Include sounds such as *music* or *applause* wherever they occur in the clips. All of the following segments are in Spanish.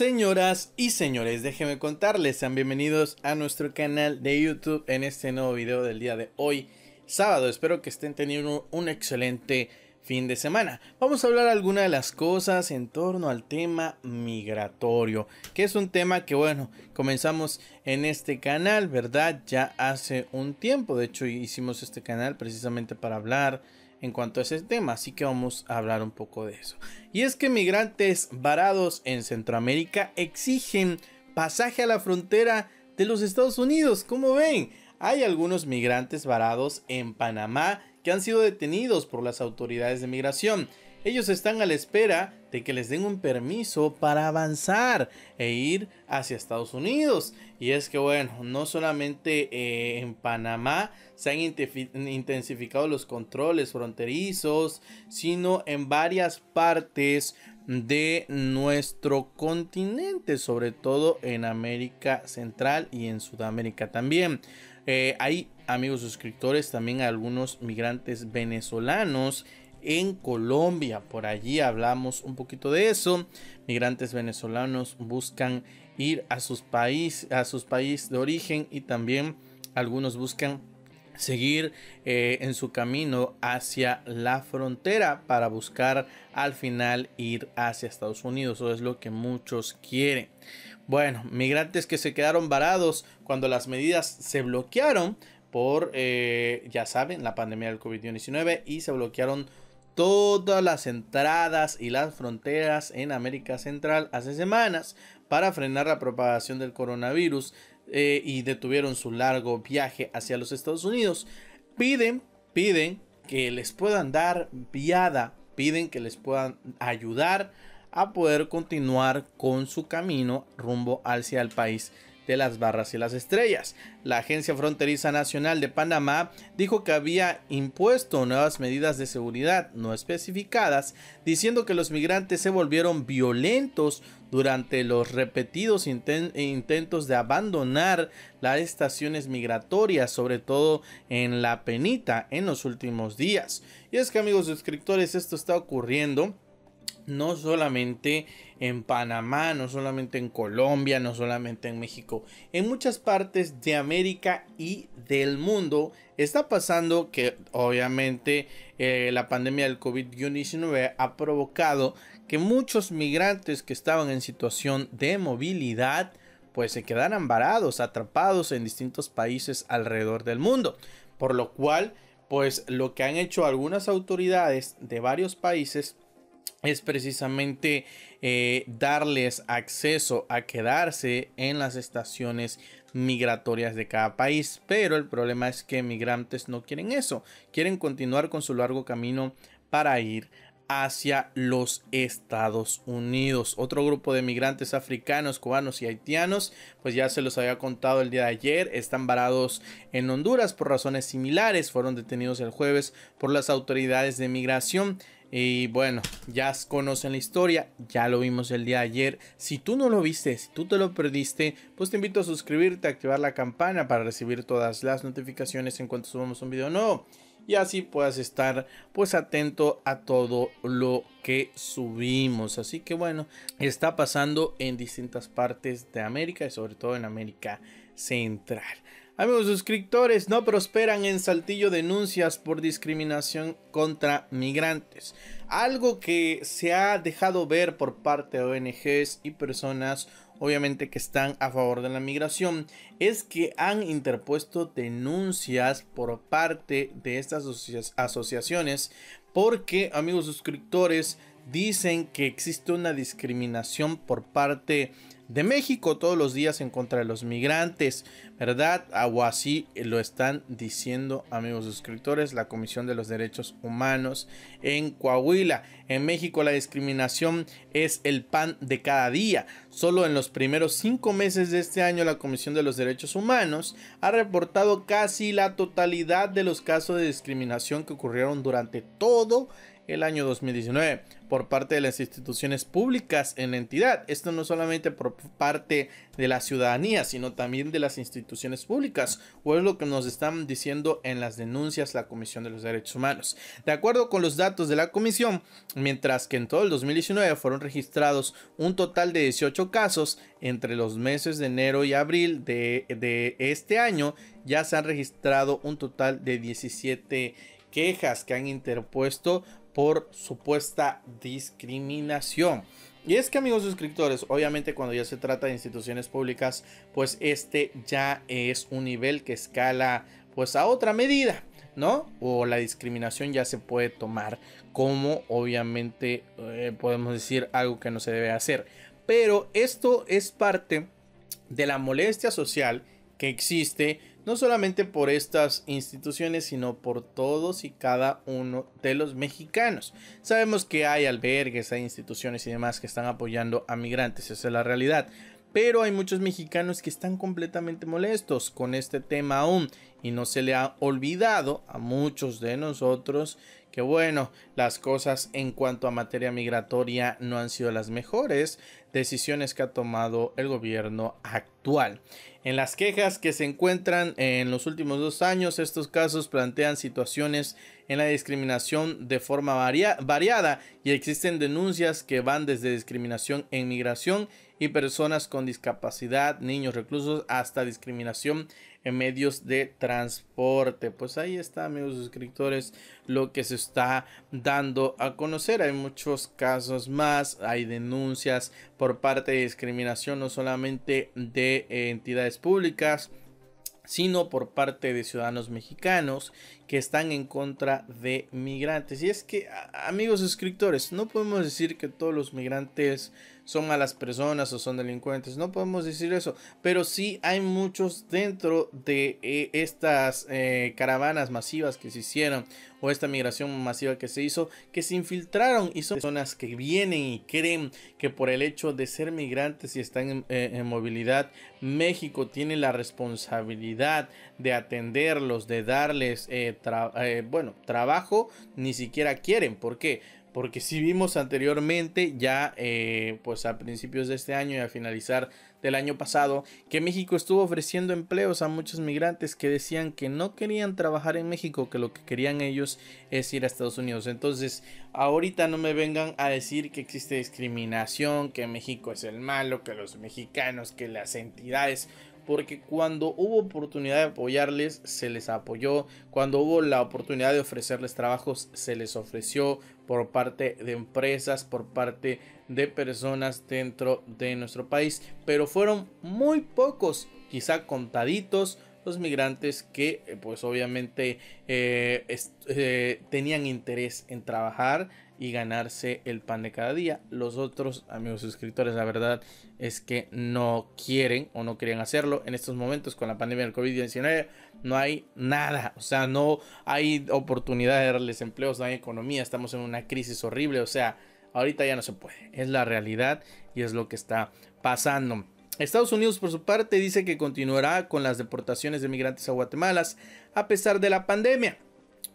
Señoras y señores, déjenme contarles, sean bienvenidos a nuestro canal de YouTube en este nuevo video del día de hoy, sábado. Espero que estén teniendo un excelente fin de semana. Vamos a hablar algunas de las cosas en torno al tema migratorio, que es un tema que bueno, comenzamos en este canal, ¿verdad? Ya hace un tiempo, de hecho hicimos este canal precisamente para hablar en cuanto a ese tema, así que vamos a hablar un poco de eso. Y es que migrantes varados en Centroamérica exigen pasaje a la frontera de los Estados Unidos, como ven, hay algunos migrantes varados en Panamá que han sido detenidos por las autoridades de migración. Ellos están a la espera de que les den un permiso para avanzar e ir hacia Estados Unidos. Y es que, bueno, no solamente eh, en Panamá se han intensificado los controles fronterizos, sino en varias partes de nuestro continente, sobre todo en América Central y en Sudamérica también. Eh, hay amigos suscriptores, también algunos migrantes venezolanos en Colombia. Por allí hablamos un poquito de eso. Migrantes venezolanos buscan ir a sus países, a sus de origen y también algunos buscan seguir eh, en su camino hacia la frontera para buscar al final ir hacia Estados Unidos. Eso es lo que muchos quieren. Bueno, migrantes que se quedaron varados cuando las medidas se bloquearon por, eh, ya saben, la pandemia del COVID-19 y se bloquearon todas las entradas y las fronteras en América Central hace semanas para frenar la propagación del coronavirus eh, y detuvieron su largo viaje hacia los Estados Unidos. Piden, piden que les puedan dar viada, piden que les puedan ayudar a poder continuar con su camino rumbo hacia el país de las barras y las estrellas. La Agencia Fronteriza Nacional de Panamá dijo que había impuesto nuevas medidas de seguridad no especificadas, diciendo que los migrantes se volvieron violentos durante los repetidos intentos de abandonar las estaciones migratorias, sobre todo en la penita en los últimos días. Y es que amigos suscriptores, esto está ocurriendo no solamente en Panamá, no solamente en Colombia, no solamente en México, en muchas partes de América y del mundo está pasando que obviamente eh, la pandemia del COVID-19 ha provocado que muchos migrantes que estaban en situación de movilidad pues se quedaran varados, atrapados en distintos países alrededor del mundo, por lo cual pues lo que han hecho algunas autoridades de varios países es precisamente eh, darles acceso a quedarse en las estaciones migratorias de cada país. Pero el problema es que migrantes no quieren eso, quieren continuar con su largo camino para ir hacia los Estados Unidos. Otro grupo de migrantes africanos, cubanos y haitianos, pues ya se los había contado el día de ayer, están varados en Honduras por razones similares, fueron detenidos el jueves por las autoridades de migración. Y bueno, ya conocen la historia, ya lo vimos el día de ayer. Si tú no lo viste, si tú te lo perdiste, pues te invito a suscribirte, a activar la campana para recibir todas las notificaciones en cuanto subamos un video nuevo y así puedas estar pues atento a todo lo que subimos. Así que bueno, está pasando en distintas partes de América y sobre todo en América Central. Amigos suscriptores, no prosperan en Saltillo denuncias por discriminación contra migrantes. Algo que se ha dejado ver por parte de ONGs y personas obviamente que están a favor de la migración, es que han interpuesto denuncias por parte de estas asociaciones porque, amigos suscriptores, dicen que existe una discriminación por parte de de México todos los días en contra de los migrantes, ¿verdad? O así lo están diciendo, amigos suscriptores, la Comisión de los Derechos Humanos en Coahuila. En México la discriminación es el pan de cada día. Solo en los primeros cinco meses de este año la Comisión de los Derechos Humanos ha reportado casi la totalidad de los casos de discriminación que ocurrieron durante todo el año 2019 por parte de las instituciones públicas en la entidad. Esto no solamente por parte de la ciudadanía, sino también de las instituciones públicas, o es lo que nos están diciendo en las denuncias la Comisión de los Derechos Humanos. De acuerdo con los datos de la Comisión, mientras que en todo el 2019 fueron registrados un total de 18 casos, entre los meses de enero y abril de, de este año ya se han registrado un total de 17 quejas que han interpuesto por supuesta discriminación. Y es que amigos suscriptores, obviamente cuando ya se trata de instituciones públicas, pues este ya es un nivel que escala pues a otra medida, ¿no? O la discriminación ya se puede tomar como obviamente eh, podemos decir algo que no se debe hacer. Pero esto es parte de la molestia social que existe no solamente por estas instituciones, sino por todos y cada uno de los mexicanos. Sabemos que hay albergues, hay instituciones y demás que están apoyando a migrantes, esa es la realidad. Pero hay muchos mexicanos que están completamente molestos con este tema aún y no se le ha olvidado a muchos de nosotros que bueno, las cosas en cuanto a materia migratoria no han sido las mejores, decisiones que ha tomado el gobierno actual. En las quejas que se encuentran en los últimos dos años, estos casos plantean situaciones en la discriminación de forma variada y existen denuncias que van desde discriminación en migración y personas con discapacidad, niños reclusos, hasta discriminación en medios de transporte. Pues ahí está, amigos suscriptores, lo que se está dando a conocer. Hay muchos casos más, hay denuncias por parte de discriminación, no solamente de entidades públicas, sino por parte de ciudadanos mexicanos que están en contra de migrantes. Y es que, amigos suscriptores, no podemos decir que todos los migrantes son malas personas o son delincuentes. No podemos decir eso. Pero sí hay muchos dentro de eh, estas eh, caravanas masivas que se hicieron o esta migración masiva que se hizo que se infiltraron y son personas que vienen y creen que por el hecho de ser migrantes y están en, eh, movilidad, México tiene la responsabilidad de atenderlos, de darles, bueno, trabajo, ni siquiera quieren. ¿Por qué? porque si vimos anteriormente ya eh, pues a principios de este año y a finalizar del año pasado que México estuvo ofreciendo empleos a muchos migrantes que decían que no querían trabajar en México que lo que querían ellos es ir a Estados Unidos entonces ahorita no me vengan a decir que existe discriminación que México es el malo que los mexicanos que las entidades porque cuando hubo oportunidad de apoyarles, se les apoyó, cuando hubo la oportunidad de ofrecerles trabajos, se les ofreció, por parte de empresas, por parte de personas dentro de nuestro país. Pero fueron muy pocos, quizá contaditos, los migrantes que eh, pues obviamente eh, eh, tenían interés en trabajar y ganarse el pan de cada día. Los otros amigos suscriptores, la verdad es que no quieren o no querían hacerlo en estos momentos con la pandemia del COVID-19 no hay nada, o sea, no hay oportunidad de darles empleos, no hay economía, estamos en una crisis horrible, o sea, ahorita ya no se puede, es la realidad y es lo que está pasando. Estados Unidos, por su parte, dice que continuará con las deportaciones de migrantes a Guatemala a pesar de la pandemia.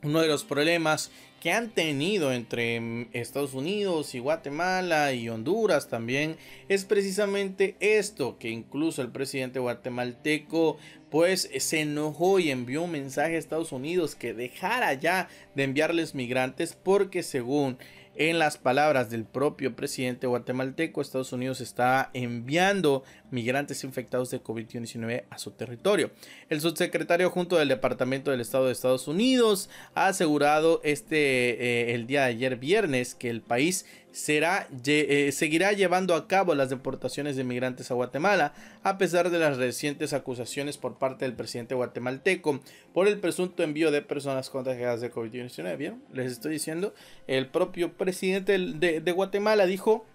Uno de los problemas que han tenido entre mm, Estados Unidos y Guatemala y Honduras también es precisamente esto que incluso el presidente guatemalteco pues se enojó y envió un mensaje a Estados Unidos que dejara ya de enviarles migrantes porque según en las palabras del propio presidente guatemalteco, Estados Unidos está enviando migrantes infectados de COVID-19 a su territorio. El subsecretario junto del Departamento del Estado de Estados Unidos ha asegurado este eh, eh, el día de ayer viernes que el país será, eh, seguirá llevando a cabo las deportaciones de migrantes a Guatemala, a pesar de las recientes acusaciones por parte del presidente guatemalteco por el presunto envío de personas contagiadas de COVID-19. ¿Vieron? Les estoy diciendo, el propio presidente de, Guatemala dijo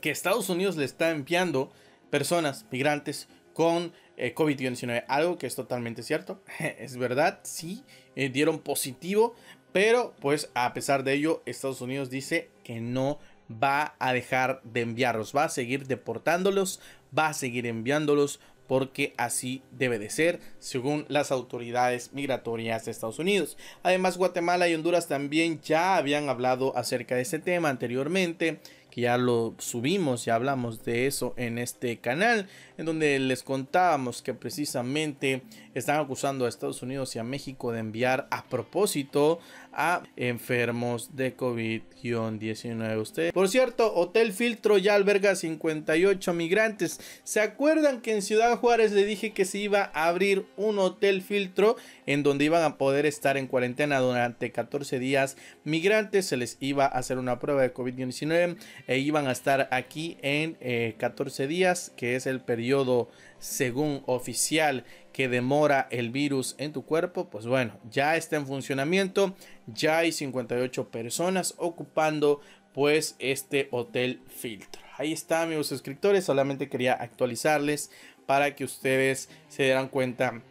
que Estados Unidos le está enviando personas, migrantes, con COVID-19, algo que es totalmente cierto, *laughs* es verdad, sí, dieron positivo, pero pues a pesar de ello, Estados Unidos dice que no va a dejar de enviarlos, va a seguir deportándolos, va a seguir enviándolos porque así debe de ser según las autoridades migratorias de Estados Unidos. Además, Guatemala y Honduras también ya habían hablado acerca de ese tema anteriormente, que ya lo subimos, ya hablamos de eso en este canal, en donde les contábamos que precisamente están acusando a Estados Unidos y a México de enviar a propósito a enfermos de COVID-19. Usted, por cierto, Hotel Filtro ya alberga 58 migrantes. ¿Se acuerdan que en Ciudad Juárez le dije que se iba a abrir un Hotel Filtro en donde iban a poder estar en cuarentena durante 14 días migrantes? Se les iba a hacer una prueba de COVID-19 e iban a estar aquí en 14 eh, días, que es el periodo según oficial que demora el virus en tu cuerpo, pues bueno, ya está en funcionamiento, ya hay 58 personas ocupando pues este hotel filtro. Ahí está amigos suscriptores, solamente quería actualizarles para que ustedes se dieran cuenta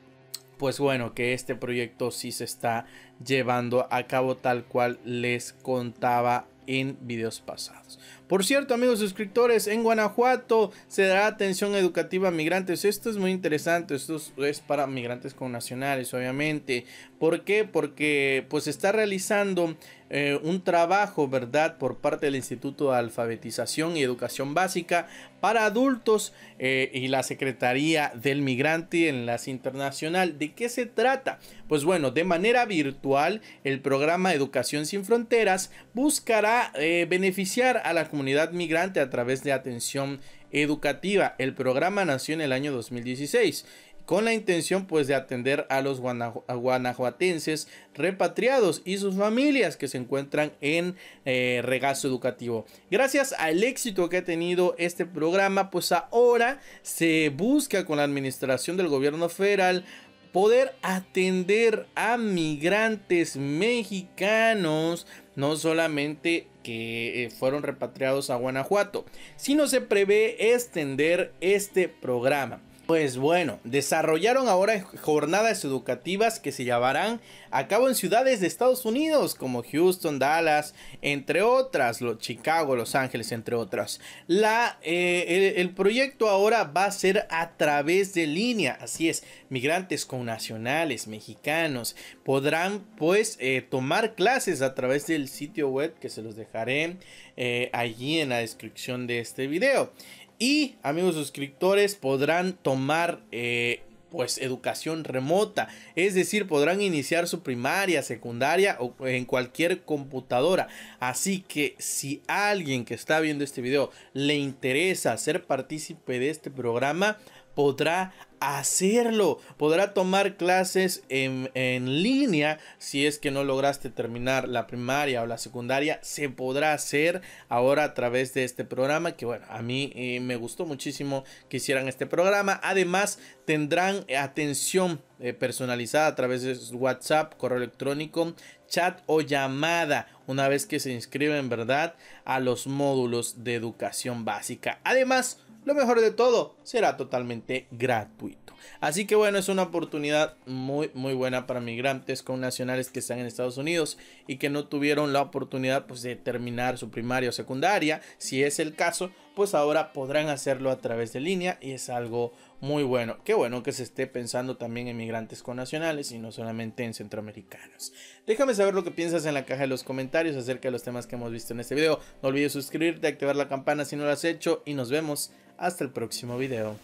pues bueno, que este proyecto sí se está llevando a cabo tal cual les contaba en videos pasados. Por cierto, amigos suscriptores, en Guanajuato se dará atención educativa a migrantes. Esto es muy interesante, esto es para migrantes con nacionales, obviamente. ¿Por qué? Porque pues está realizando eh, un trabajo, ¿verdad? Por parte del Instituto de Alfabetización y Educación Básica para Adultos eh, y la Secretaría del Migrante en las Internacional. ¿De qué se trata? Pues bueno, de manera virtual, el programa Educación Sin Fronteras buscará eh, beneficiar a la comunidad migrante a través de atención educativa. El programa nació en el año 2016 con la intención pues de atender a los guanajuatenses repatriados y sus familias que se encuentran en eh, regazo educativo. Gracias al éxito que ha tenido este programa pues ahora se busca con la administración del gobierno federal poder atender a migrantes mexicanos no solamente que eh, fueron repatriados a Guanajuato, si no se prevé extender este programa. Pues bueno, desarrollaron ahora jornadas educativas que se llevarán a cabo en ciudades de Estados Unidos como Houston, Dallas, entre otras, los Chicago, Los Ángeles, entre otras. La, eh, el, proyecto ahora va a ser a través de línea, así es, migrantes con nacionales, mexicanos, podrán pues eh, tomar clases a través del sitio web que se los dejaré eh, allí en la descripción de este video. Y amigos suscriptores podrán tomar eh, pues educación remota, es decir, podrán iniciar su primaria, secundaria o en cualquier computadora. Así que si alguien que está viendo este video le interesa ser partícipe de este programa, podrá hacerlo. Podrá tomar clases en, línea. Si es que no lograste terminar la primaria o la secundaria, se podrá hacer ahora a través de este programa. Que bueno, a mí eh, me gustó muchísimo que hicieran este programa. Además, tendrán atención eh, personalizada a través de WhatsApp, correo electrónico, chat o llamada una vez que se inscriben, ¿verdad? A los módulos de educación básica. Además, lo mejor de todo, será totalmente gratuito. Así que bueno, es una oportunidad muy, muy buena para migrantes con nacionales que están en Estados Unidos y que no tuvieron la oportunidad pues, de terminar su primaria o secundaria. Si es el caso, pues ahora podrán hacerlo a través de línea y es algo muy bueno. Qué bueno que se esté pensando también en migrantes con nacionales y no solamente en centroamericanos. Déjame saber lo que piensas en la caja de los comentarios acerca de los temas que hemos visto en este video. No olvides suscribirte, activar la campana si no lo has hecho y nos vemos hasta el próximo video.